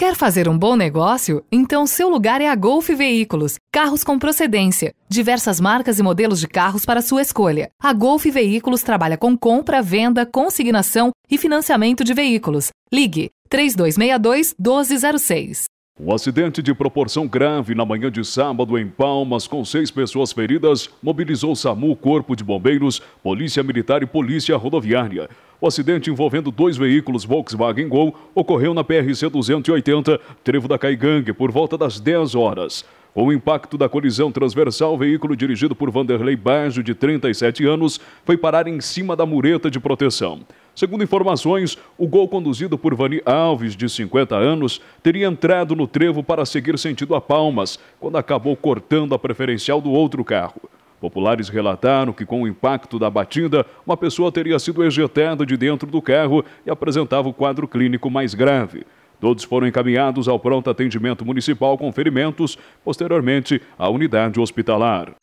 Quer fazer um bom negócio? Então seu lugar é a Golf Veículos. Carros com procedência, diversas marcas e modelos de carros para sua escolha. A Golf Veículos trabalha com compra, venda, consignação e financiamento de veículos. Ligue 3262 1206. Um acidente de proporção grave na manhã de sábado em Palmas, com seis pessoas feridas, mobilizou SAMU, Corpo de Bombeiros, Polícia Militar e Polícia Rodoviária. O acidente envolvendo dois veículos Volkswagen Gol ocorreu na PRC-280, Trevo da Caigangue, por volta das 10 horas. Com o impacto da colisão transversal, o veículo dirigido por Vanderlei Baggio, de 37 anos, foi parar em cima da mureta de proteção. Segundo informações, o gol conduzido por Vani Alves, de 50 anos, teria entrado no trevo para seguir sentido a Palmas, quando acabou cortando a preferencial do outro carro. Populares relataram que, com o impacto da batida, uma pessoa teria sido ejetada de dentro do carro e apresentava o quadro clínico mais grave. Todos foram encaminhados ao pronto atendimento municipal com ferimentos, posteriormente à unidade hospitalar.